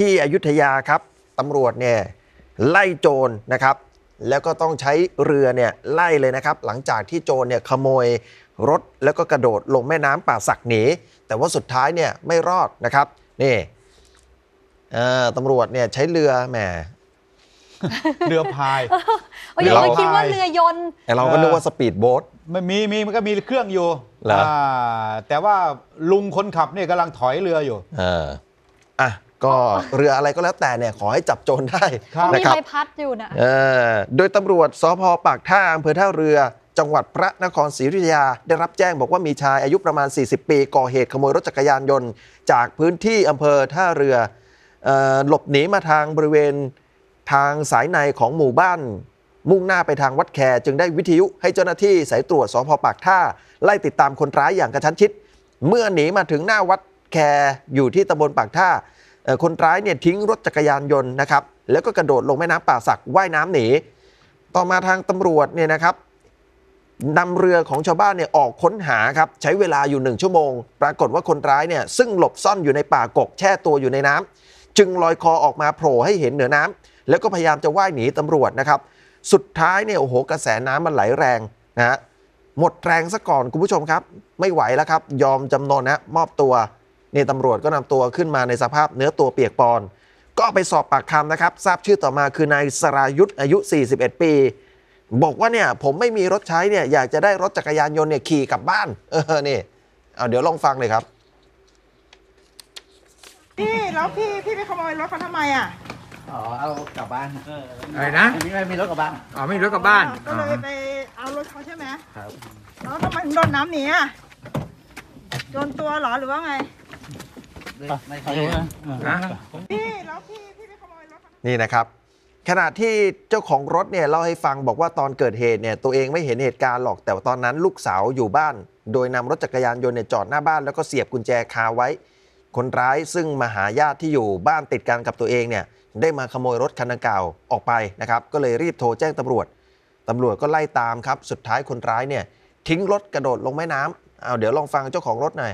ที่อยุธยาครับตำรวจเนี่ย ไล่โจรนะครับ แล้วก็ต้องใช้เรือเนี่ยไล่เลยนะครับ หลังจากที่โจรเนี่ย ขโมยรถแล้วก็กระโดด ลงแม่น้ำป่าสักหนี แต่ว่าสุดท้ายเนี่ยไม่รอดนะครับ นี่ตำรวจเนี่ยใช้เรือแหมเรือพายเราคิดว่าเรือยนต์เราก็นึกว่าสปีดโบ๊ทไม่มีมีมันก็มีเครื่องอยู่แต่ว่าลุงคนขับเนี่ยกำลังถอยเรืออยู่อ่าอ่ะก็เรืออะไรก็แล้วแต่เนี่ย ขอให้จับโจรได้นะมีครับใบพัดอยู่นะ เออโดยตำรวจสพปากท่าอำเภอท่าเรือจังหวัดพระนครศรีอยุธยา ได้รับแจ้งบอกว่ามีชายอายุประมาณ 40 ปี ก่อเหตุขโมยรถจักรยานยนต์ จากพื้นที่อำเภอท่าเรือ เออหลบหนีมาทางบริเวณทางสายในของหมู่บ้าน มุ่งหน้าไปทางวัดแคจึงได้วิทยุ ให้เจ้าหน้าที่สายตรวจสพปากท่าไล่ติดตามคนร้ายอย่างกระชั้นชิด เมื่อหนีมาถึงหน้าวัดแคอยู่ที่ตำบลปากท่าคนร้ายเนี่ยทิ้งรถจักรยานยนต์นะครับแล้วก็กระโดดลงแม่น้ำป่าสักว่ายน้ำหนี ต่อมาทางตำรวจเนี่ยนะครับนำเรือของชาวบ้านเนี่ยออกค้นหาครับใช้เวลาอยู่หนึ่งชั่วโมง ปรากฏว่าคนร้ายเนี่ยซึ่งหลบซ่อนอยู่ในป่ากกแช่ตัวอยู่ในน้ำ จึงลอยคอออกมาโผล่ให้เห็นเหนือน้ำแล้วก็พยายามจะว่ายหนีตำรวจนะครับสุดท้ายเนี่ยโอ้โหกระแสน้ำมันไหลแรงนะหมดแรงซะก่อนคุณผู้ชมครับ ไม่ไหวแล้วครับยอมจำนนนะมอบตัวนี่ตำรวจก็นำตัวขึ้นมาในสภาพเนื้อตัวเปียกปอนก็ไปสอบปากคำนะครับ ทราบชื่อต่อมาคือนายสรายุทธ์อายุ 41 ปี บอกว่าเนี่ยผมไม่มีรถใช้เนี่ย อยากจะได้รถจักรยานยนต์เนี่ยขี่กลับบ้าน เออเนี่เอาเดี๋ยวลองฟังเลยครับพี่แล้วพี่พี่ไปขโมยรถเขาทำไมอ่ะอ๋อเอากลับบ้านอะไรนะมีไม่มีรถกลับบ้านอ๋อไม่มีรถกลับบ้านก็เลยไปเอารถเขาใช่ไหมครับแล้วทำไมถึงโดนน้ำหนีอ่ะโดนตัวหรอหรือว่าไงนนี่นะครับ ขณะที่เจ้าของรถเนี่ยเล่าให้ฟังบอกว่าตอนเกิดเหตุเนี่ยตัวเองไม่เห็นเหตุการณ์หรอกแต่ตอนนั้นลูกสาวอยู่บ้าน โดยนำรถจักรยานยนต์เนี่ยจอดหน้าบ้านแล้วก็เสียบกุญแจคาไว้ คนร้ายซึ่งมาหาญาติที่อยู่บ้านติดกันกับตัวเองเนี่ย ได้มาขโมยรถคันดังกล่าวออกไปนะครับ ก็เลยรีบโทรแจ้งตำรวจ ตำรวจก็ไล่ตามครับสุดท้ายคนร้ายเนี่ยทิ้งรถกระโดดลงแม่น้ำเอาเดี๋ยวลองฟังเจ้าของรถหน่อย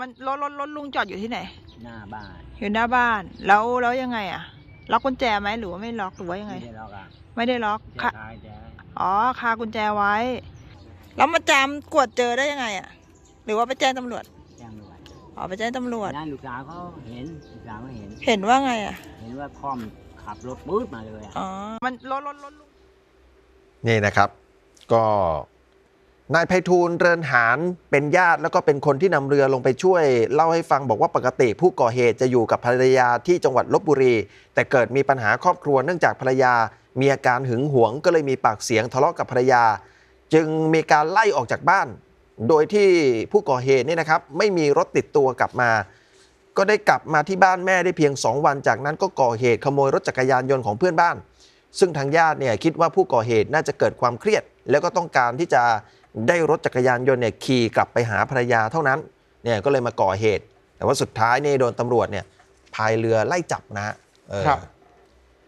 มันรถรถรถลุงจอดอยู่ที่ไหนหน้าบ้านอยู่หน้าบ้าน แล้วแล้วยังไง อ่ะล็อกกุญแจไหมหรือว่าไม่ล็อกหรือว่ายังไงไม่ได้ล็อกอ่ะไม่ได้ล็อกคาอ๋อคากุญแจไว้แล้วมาจามกวดเจอได้ยังไง อ่ะ หรือว่าไปแจ้งตำรวจแจ้งตำรวจอ๋อไปแจ้งตำรวจนั่นลูกสาวเขาเห็นลูกสาวเขาเห็น เห็นว่าไงอ่ะ เห็นว่าคอมขับรถมืดมาเลยออ๋อมันรถรถรถนี่นะครับ ก็นายไพฑูรย์เรือนหานเป็นญาติแล้วก็เป็นคนที่นำเรือลงไปช่วย เล่าให้ฟังบอกว่าปกติผู้ก่อเหตุจะอยู่กับภรรยาที่จังหวัดลบบุรี แต่เกิดมีปัญหาครอบครัว เนื่องจากภรรยา มีอาการหึงหวง ก็เลยมีปากเสียงทะเลาะกับภรรยา จึงมีการไล่ออกจากบ้าน โดยที่ผู้ก่อเหตุนี่นะครับ ไม่มีรถติดตัวกลับมา ก็ได้กลับมาที่บ้านแม่ได้เพียง2วันจากนั้นก็ก่อเหตุขโมยรถจักรยานยนต์ของเพื่อนบ้าน ซึ่งทางญาติเนี่ยคิดว่าผู้ก่อเหตุน่าจะเกิดความเครียด แล้วก็ต้องการที่จะได้รถจักรยานยนต์เนี่ยขี่กลับไปหาภรรยาเท่านั้น เนี่ย ก็เลยมาก่อเหตุ แต่ว่าสุดท้ายเนี่โดนตำรวจเนี่ยพายเรือไล่จับนะครับ